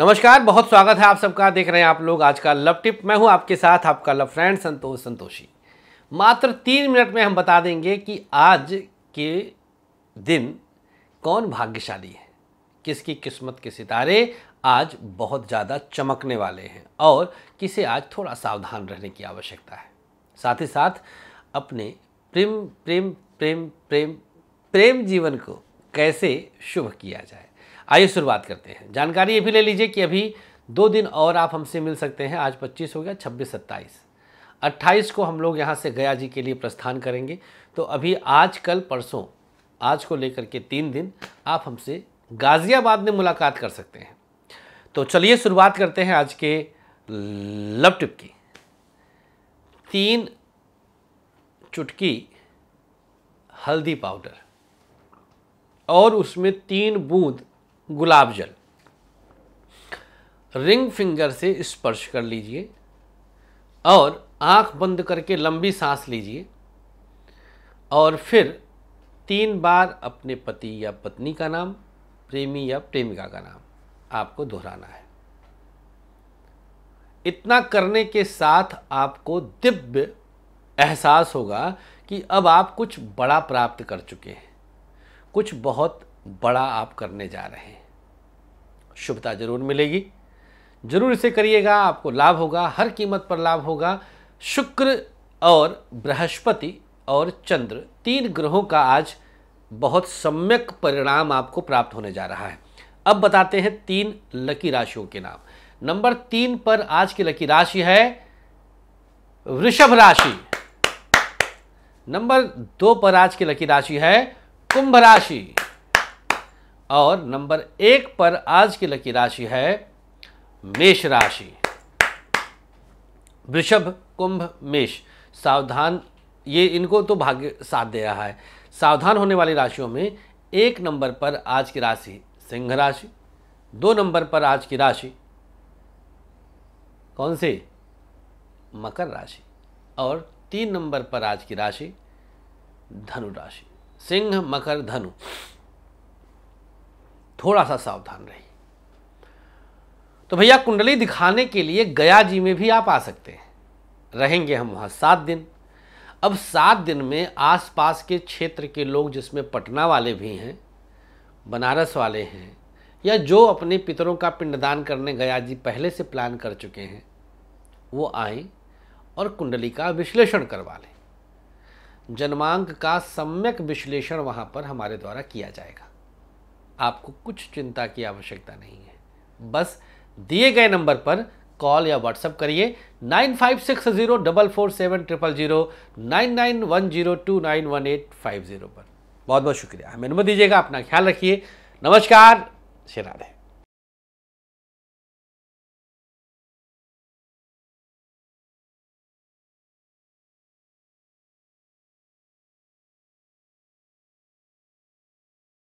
नमस्कार बहुत स्वागत है आप सबका देख रहे हैं आप लोग आज का लव टिप मैं हूं आपके साथ आपका लव फ्रेंड संतोष संतोषी मात्र तीन मिनट में हम बता देंगे कि आज के दिन कौन भाग्यशाली है किसकी किस्मत के सितारे आज बहुत ज़्यादा चमकने वाले हैं और किसे आज थोड़ा सावधान रहने की आवश्यकता है साथ ही साथ अपने प्रेम प्रेम प्रेम प्रेम प्रेम जीवन को कैसे शुभ किया जाए आइए शुरुआत करते हैं जानकारी ये भी ले लीजिए कि अभी दो दिन और आप हमसे मिल सकते हैं आज पच्चीस हो गया छब्बीस सत्ताईस अट्ठाईस को हम लोग यहाँ से गया जी के लिए प्रस्थान करेंगे तो अभी आज कल परसों आज को लेकर के तीन दिन आप हमसे गाज़ियाबाद में मुलाकात कर सकते हैं तो चलिए शुरुआत करते हैं आज के लव टिप की तीन चुटकी हल्दी पाउडर और उसमें तीन बूंद गुलाब जल रिंग फिंगर से स्पर्श कर लीजिए और आंख बंद करके लंबी सांस लीजिए और फिर तीन बार अपने पति या पत्नी का नाम प्रेमी या प्रेमिका का नाम आपको दोहराना है इतना करने के साथ आपको दिव्य एहसास होगा कि अब आप कुछ बड़ा प्राप्त कर चुके हैं कुछ बहुत बड़ा आप करने जा रहे हैं शुभता जरूर मिलेगी जरूर इसे करिएगा आपको लाभ होगा हर कीमत पर लाभ होगा शुक्र और बृहस्पति और चंद्र तीन ग्रहों का आज बहुत सम्यक परिणाम आपको प्राप्त होने जा रहा है अब बताते हैं तीन लकी राशियों के नाम नंबर तीन पर आज की लकी राशि है वृषभ राशि नंबर दो पर आज की लकी राशि है कुंभ राशि और नंबर एक पर आज की लकी राशि है मेष राशि वृषभ कुंभ मेष सावधान ये इनको तो भाग्य साथ दे रहा है सावधान होने वाली राशियों में एक नंबर पर आज की राशि सिंह राशि दो नंबर पर आज की राशि कौन से मकर राशि और तीन नंबर पर आज की राशि धनु राशि सिंह मकर धनु थोड़ा सा सावधान रहिए तो भैया कुंडली दिखाने के लिए गया जी में भी आप आ सकते हैं रहेंगे हम वहाँ सात दिन अब सात दिन में आसपास के क्षेत्र के लोग जिसमें पटना वाले भी हैं बनारस वाले हैं या जो अपने पितरों का पिंडदान करने गया जी पहले से प्लान कर चुके हैं वो आए और कुंडली का विश्लेषण करवा लें जन्मांक का सम्यक विश्लेषण वहाँ पर हमारे द्वारा किया जाएगा आपको कुछ चिंता की आवश्यकता नहीं है बस दिए गए नंबर पर कॉल या व्हाट्सएप करिए nine five six zero double four seven triple zero nine nine one zero two nine one eight five zero पर बहुत बहुत शुक्रिया हमें अनुमति दीजिएगा अपना ख्याल रखिए नमस्कार श्री राधे